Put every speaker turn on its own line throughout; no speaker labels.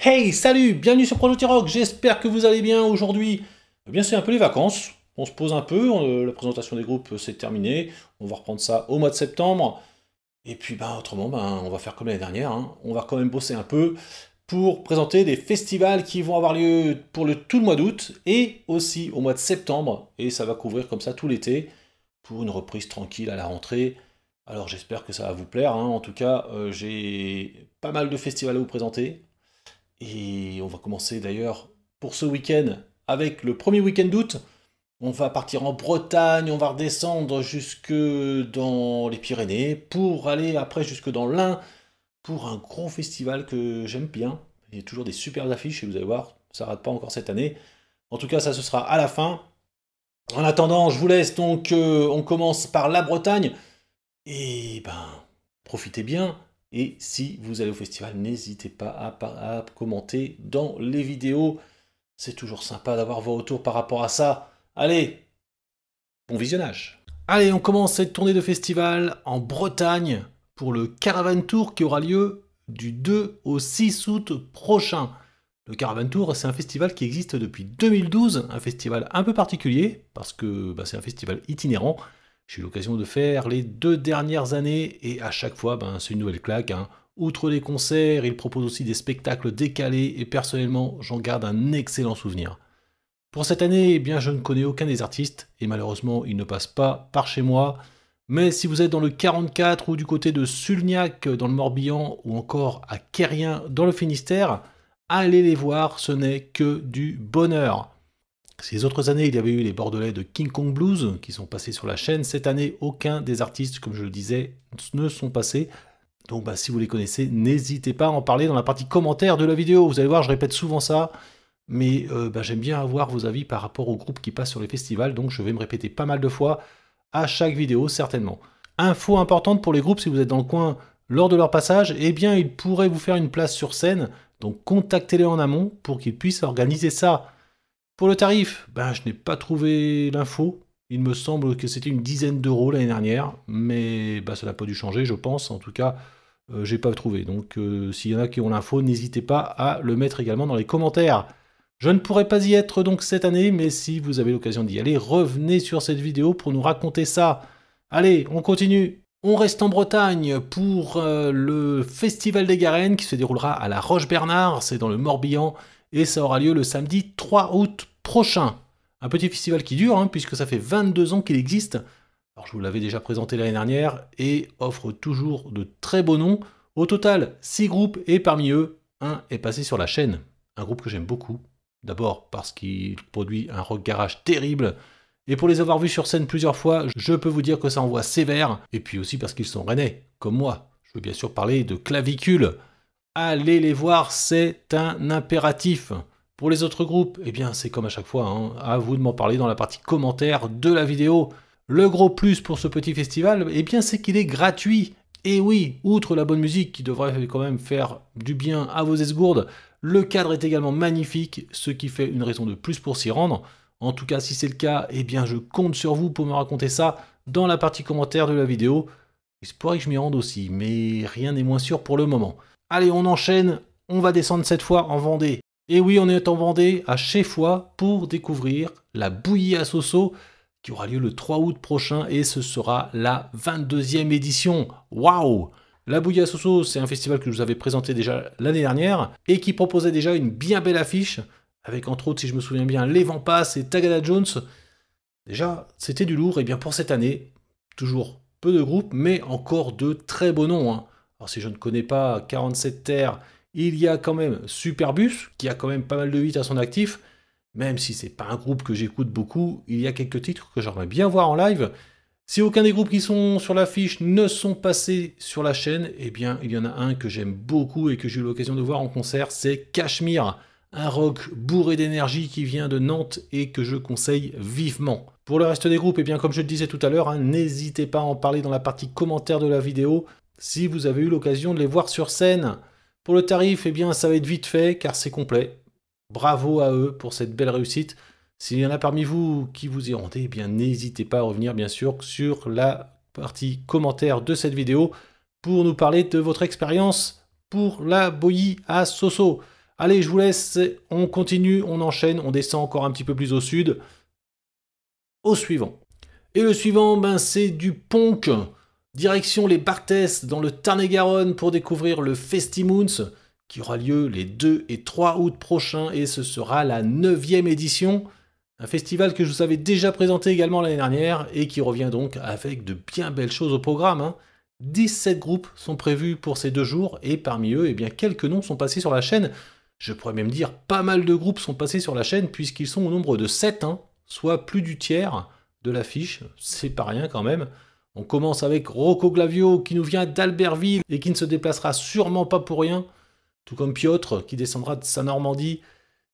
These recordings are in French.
Hey, salut, bienvenue sur Projet Rock, j'espère que vous allez bien aujourd'hui. Euh, bien, c'est un peu les vacances, on se pose un peu, euh, la présentation des groupes s'est euh, terminée, on va reprendre ça au mois de septembre. Et puis, ben, autrement, ben on va faire comme l'année dernière, hein. on va quand même bosser un peu pour présenter des festivals qui vont avoir lieu pour le tout le mois d'août et aussi au mois de septembre. Et ça va couvrir comme ça tout l'été pour une reprise tranquille à la rentrée. Alors j'espère que ça va vous plaire. Hein. En tout cas, j'ai pas mal de festivals à vous présenter. Et on va commencer d'ailleurs pour ce week-end avec le premier week-end d'août. On va partir en Bretagne, on va redescendre jusque dans les Pyrénées pour aller après jusque dans l'Ain pour un gros festival que j'aime bien. Il y a toujours des superbes affiches et vous allez voir, ça rate pas encore cette année. En tout cas, ça ce sera à la fin. En attendant, je vous laisse donc euh, on commence par la Bretagne et ben profitez bien. Et si vous allez au festival, n'hésitez pas à, commenter dans les vidéos. C'est toujours sympa d'avoir vos retours par rapport à ça. Allez, bon visionnage. Allez, on commence cette tournée de festival en Bretagne pour le Caravan Tour qui aura lieu du 2 au 6 août prochain. Le Caravan Tour, c'est un festival qui existe depuis 2012, un festival un peu particulier parce que bah, c'est un festival itinérant j'ai eu l'occasion de faire les deux dernières années et à chaque fois, ben, c'est une nouvelle claque. Hein. Outre les concerts, il propose aussi des spectacles décalés et personnellement, j'en garde un excellent souvenir. Pour cette année, eh bien, je ne connais aucun des artistes et malheureusement, ils ne passent pas par chez moi. Mais si vous êtes dans le 44 ou du côté de Sulniac dans le Morbihan ou encore à Kerrien dans le Finistère, allez les voir, ce n'est que du bonheur. Ces autres années, il y avait eu les Bordelais de King Kong Blues qui sont passés sur la chaîne. Cette année, aucun des artistes, comme je le disais, ne sont passés. Donc bah, si vous les connaissez, n'hésitez pas à en parler dans la partie commentaire de la vidéo. Vous allez voir, je répète souvent ça. Mais euh, bah, j'aime bien avoir vos avis par rapport aux groupes qui passent sur les festivals. Donc je vais me répéter pas mal de fois à chaque vidéo, certainement. Info importante pour les groupes, si vous êtes dans le coin lors de leur passage, eh bien, ils pourraient vous faire une place sur scène. Donc contactez-les en amont pour qu'ils puissent organiser ça pour le tarif, ben, je n'ai pas trouvé l'info. Il me semble que c'était une dizaine d'euros l'année dernière, mais ben, ça n'a pas dû changer, je pense. En tout cas, euh, je n'ai pas trouvé. Donc euh, s'il y en a qui ont l'info, n'hésitez pas à le mettre également dans les commentaires. Je ne pourrai pas y être donc cette année, mais si vous avez l'occasion d'y aller, revenez sur cette vidéo pour nous raconter ça. Allez, on continue. On reste en Bretagne pour euh, le Festival des Garennes qui se déroulera à la Roche-Bernard, c'est dans le Morbihan, et ça aura lieu le samedi 3 août prochain. Un petit festival qui dure, hein, puisque ça fait 22 ans qu'il existe. Alors je vous l'avais déjà présenté l'année dernière, et offre toujours de très beaux noms. Au total, 6 groupes, et parmi eux, un est passé sur la chaîne. Un groupe que j'aime beaucoup. D'abord parce qu'il produit un rock garage terrible, et pour les avoir vus sur scène plusieurs fois, je peux vous dire que ça envoie sévère, et puis aussi parce qu'ils sont rennais, comme moi. Je veux bien sûr parler de Clavicule, allez les voir, c'est un impératif. Pour les autres groupes, eh bien c'est comme à chaque fois, hein. à vous de m'en parler dans la partie commentaire de la vidéo. Le gros plus pour ce petit festival, eh bien c'est qu'il est gratuit. Et oui, outre la bonne musique qui devrait quand même faire du bien à vos esgourdes, le cadre est également magnifique, ce qui fait une raison de plus pour s'y rendre. En tout cas, si c'est le cas, eh bien je compte sur vous pour me raconter ça dans la partie commentaire de la vidéo. J'espère que je m'y rende aussi, mais rien n'est moins sûr pour le moment. Allez, on enchaîne, on va descendre cette fois en Vendée. Et oui, on est en Vendée à Cheffois pour découvrir la bouillie à Soso qui aura lieu le 3 août prochain et ce sera la 22e édition. Waouh La bouillie à Soso, c'est un festival que je vous avais présenté déjà l'année dernière et qui proposait déjà une bien belle affiche avec entre autres, si je me souviens bien, Les vampas et Tagada Jones. Déjà, c'était du lourd et bien pour cette année, toujours peu de groupes mais encore de très beaux noms. Hein. Alors si je ne connais pas 47 terres, il y a quand même Superbus, qui a quand même pas mal de hits à son actif. Même si c'est pas un groupe que j'écoute beaucoup, il y a quelques titres que j'aimerais bien voir en live. Si aucun des groupes qui sont sur l'affiche ne sont passés sur la chaîne, eh bien il y en a un que j'aime beaucoup et que j'ai eu l'occasion de voir en concert, c'est Cachemire, un rock bourré d'énergie qui vient de Nantes et que je conseille vivement. Pour le reste des groupes, eh bien comme je le disais tout à l'heure, hein, n'hésitez pas à en parler dans la partie commentaire de la vidéo si vous avez eu l'occasion de les voir sur scène. Pour le tarif, eh bien, ça va être vite fait car c'est complet. Bravo à eux pour cette belle réussite. S'il y en a parmi vous qui vous y rendez, eh bien n'hésitez pas à revenir bien sûr sur la partie commentaire de cette vidéo pour nous parler de votre expérience pour la bouillie à Soso. Allez, je vous laisse, on continue, on enchaîne, on descend encore un petit peu plus au sud. Au suivant. Et le suivant, ben, c'est du Ponk. Direction les Barthès dans le Tarn-et-Garonne pour découvrir le Festimoons qui aura lieu les 2 et 3 août prochains et ce sera la 9 édition. Un festival que je vous avais déjà présenté également l'année dernière et qui revient donc avec de bien belles choses au programme. Hein. 17 groupes sont prévus pour ces deux jours et parmi eux, eh bien, quelques noms sont passés sur la chaîne. Je pourrais même dire pas mal de groupes sont passés sur la chaîne puisqu'ils sont au nombre de 7, hein, soit plus du tiers de l'affiche. C'est pas rien quand même. On commence avec Rocco Glavio qui nous vient d'Albertville et qui ne se déplacera sûrement pas pour rien, tout comme Piotr qui descendra de sa Normandie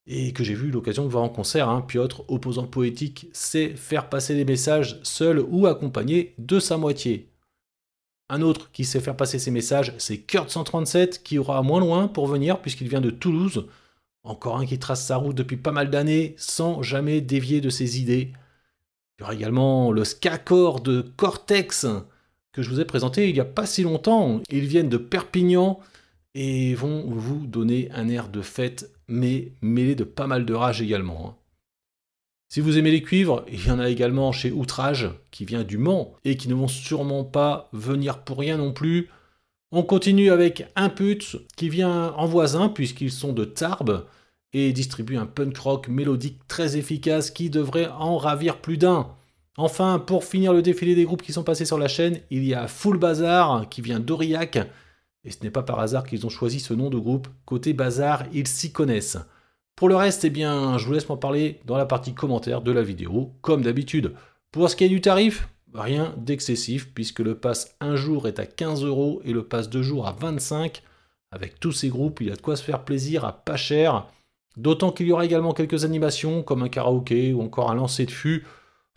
et que j'ai vu l'occasion de voir en concert. Hein. Piotr, opposant poétique, sait faire passer des messages seul ou accompagné de sa moitié. Un autre qui sait faire passer ses messages, c'est Kurt 137 qui aura moins loin pour venir puisqu'il vient de Toulouse. Encore un qui trace sa route depuis pas mal d'années sans jamais dévier de ses idées. Il y aura également le Scacor de Cortex que je vous ai présenté il n'y a pas si longtemps. Ils viennent de Perpignan et vont vous donner un air de fête, mais mêlé de pas mal de rage également. Hein. Si vous aimez les cuivres, il y en a également chez Outrage, qui vient du Mans, et qui ne vont sûrement pas venir pour rien non plus. On continue avec Imputs qui vient en voisin, puisqu'ils sont de Tarbes, et distribue un punk rock mélodique très efficace qui devrait en ravir plus d'un. Enfin, pour finir le défilé des groupes qui sont passés sur la chaîne, il y a Full Bazar qui vient d'Aurillac, et ce n'est pas par hasard qu'ils ont choisi ce nom de groupe. Côté Bazar, ils s'y connaissent. Pour le reste, eh bien, je vous laisse m'en parler dans la partie commentaire de la vidéo, comme d'habitude. Pour ce qui est du tarif, rien d'excessif, puisque le pass 1 jour est à 15 euros et le pass 2 jours à 25. Avec tous ces groupes, il y a de quoi se faire plaisir à pas cher. D'autant qu'il y aura également quelques animations comme un karaoké ou encore un lancer de fût,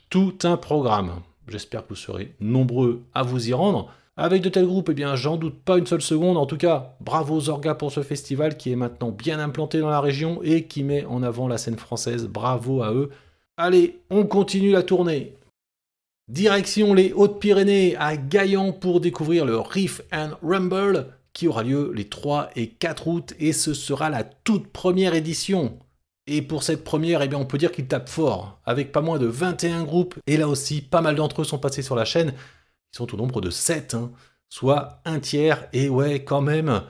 tout un programme. J'espère que vous serez nombreux à vous y rendre. Avec de tels groupes, eh bien, j'en doute pas une seule seconde. En tout cas, bravo aux orgas pour ce festival qui est maintenant bien implanté dans la région et qui met en avant la scène française. Bravo à eux. Allez, on continue la tournée. Direction les Hautes-Pyrénées à Gaillan pour découvrir le Riff and Rumble, qui aura lieu les 3 et 4 août et ce sera la toute première édition. Et pour cette première, eh bien, on peut dire qu'il tape fort, avec pas moins de 21 groupes, et là aussi, pas mal d'entre eux sont passés sur la chaîne, ils sont au nombre de 7, hein, soit un tiers, et ouais, quand même.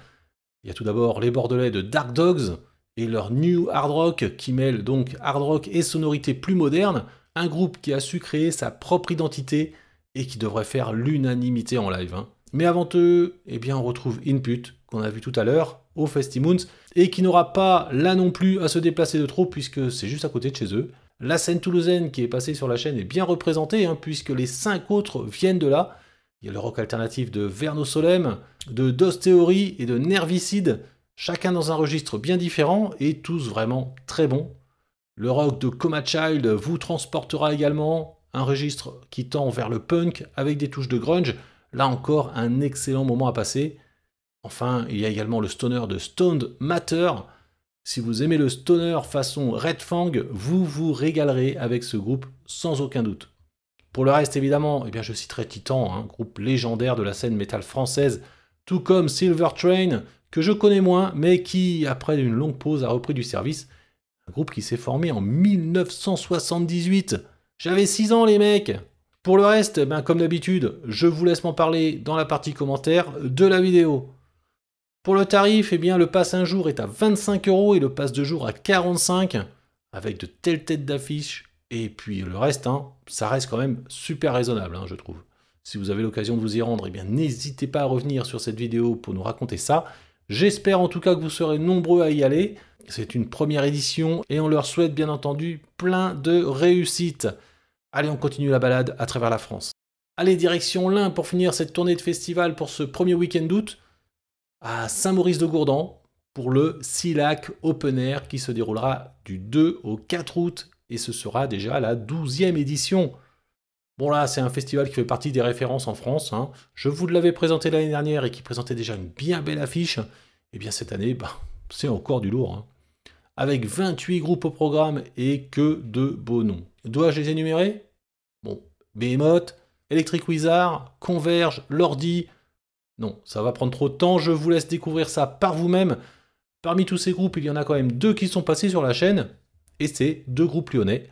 Il y a tout d'abord les Bordelais de Dark Dogs, et leur New Hard Rock, qui mêle donc hard rock et sonorité plus moderne, un groupe qui a su créer sa propre identité, et qui devrait faire l'unanimité en live. Hein. Mais avant eux, eh bien, on retrouve Input, qu'on a vu tout à l'heure, au Festimoons, et qui n'aura pas là non plus à se déplacer de trop, puisque c'est juste à côté de chez eux. La scène toulousaine qui est passée sur la chaîne est bien représentée, hein, puisque les cinq autres viennent de là. Il y a le rock alternatif de Verno Solem, de Dos Theory et de Nervicide, chacun dans un registre bien différent et tous vraiment très bons. Le rock de Coma Child vous transportera également, un registre qui tend vers le punk avec des touches de grunge, Là encore, un excellent moment à passer. Enfin, il y a également le stoner de Stoned Matter. Si vous aimez le stoner façon Red Fang, vous vous régalerez avec ce groupe sans aucun doute. Pour le reste, évidemment, eh bien, je citerai Titan, un hein, groupe légendaire de la scène métal française, tout comme Silver Train, que je connais moins, mais qui, après une longue pause, a repris du service. Un groupe qui s'est formé en 1978. J'avais 6 ans, les mecs pour le reste, ben, comme d'habitude, je vous laisse m'en parler dans la partie commentaire de la vidéo. Pour le tarif, eh bien, le pass un jour est à 25 euros et le pass deux jours à 45 avec de telles têtes d'affiche. Et puis le reste, hein, ça reste quand même super raisonnable, hein, je trouve. Si vous avez l'occasion de vous y rendre, eh bien n'hésitez pas à revenir sur cette vidéo pour nous raconter ça. J'espère en tout cas que vous serez nombreux à y aller. C'est une première édition et on leur souhaite bien entendu plein de réussites. Allez, on continue la balade à travers la France. Allez, direction l'Ain pour finir cette tournée de festival pour ce premier week-end d'août à Saint-Maurice-de-Gourdan pour le SILAC Open Air qui se déroulera du 2 au 4 août et ce sera déjà la 12e édition. Bon là, c'est un festival qui fait partie des références en France. Hein. Je vous l'avais présenté l'année dernière et qui présentait déjà une bien belle affiche. Et eh bien cette année, bah, c'est encore du lourd. Hein. Avec 28 groupes au programme et que de beaux noms. Dois-je les énumérer Bon, Behemoth, Electric Wizard, Converge, Lordi. Non, ça va prendre trop de temps, je vous laisse découvrir ça par vous-même. Parmi tous ces groupes, il y en a quand même deux qui sont passés sur la chaîne, et c'est deux groupes lyonnais.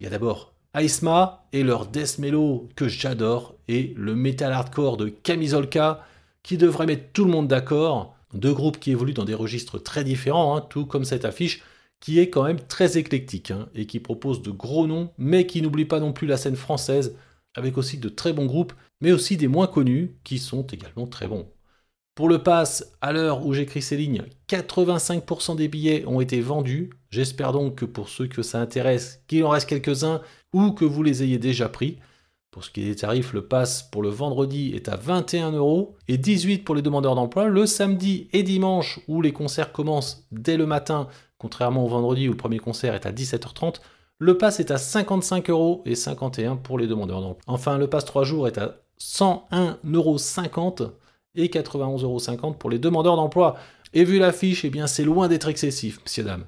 Il y a d'abord Aisma et leur death mellow que j'adore, et le metal hardcore de Camisolka, qui devrait mettre tout le monde d'accord. Deux groupes qui évoluent dans des registres très différents, hein, tout comme cette affiche, qui est quand même très éclectique hein, et qui propose de gros noms, mais qui n'oublie pas non plus la scène française, avec aussi de très bons groupes, mais aussi des moins connus, qui sont également très bons. Pour le pass, à l'heure où j'écris ces lignes, 85% des billets ont été vendus. J'espère donc que pour ceux que ça intéresse, qu'il en reste quelques-uns ou que vous les ayez déjà pris. Pour ce qui est des tarifs, le pass pour le vendredi est à 21 euros et 18 pour les demandeurs d'emploi. Le samedi et dimanche, où les concerts commencent dès le matin, contrairement au vendredi où le premier concert est à 17h30, le pass est à 55 euros et 51 pour les demandeurs d'emploi. Enfin, le pass 3 jours est à 101,50 euros et 91,50 euros pour les demandeurs d'emploi. Et vu l'affiche, eh bien c'est loin d'être excessif, messieurs dames.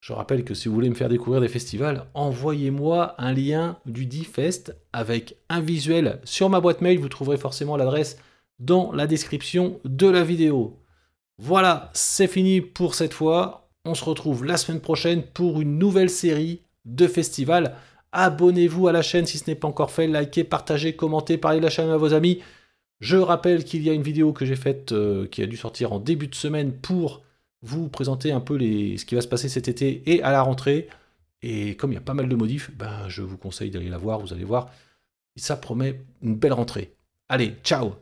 Je rappelle que si vous voulez me faire découvrir des festivals, envoyez-moi un lien du D-Fest avec un visuel sur ma boîte mail. Vous trouverez forcément l'adresse dans la description de la vidéo. Voilà, c'est fini pour cette fois. On se retrouve la semaine prochaine pour une nouvelle série de festivals. Abonnez-vous à la chaîne si ce n'est pas encore fait. Likez, partagez, commentez, parlez de la chaîne à vos amis. Je rappelle qu'il y a une vidéo que j'ai faite euh, qui a dû sortir en début de semaine pour vous présenter un peu les, ce qui va se passer cet été et à la rentrée. Et comme il y a pas mal de modifs, ben, je vous conseille d'aller la voir, vous allez voir. ça promet une belle rentrée. Allez, ciao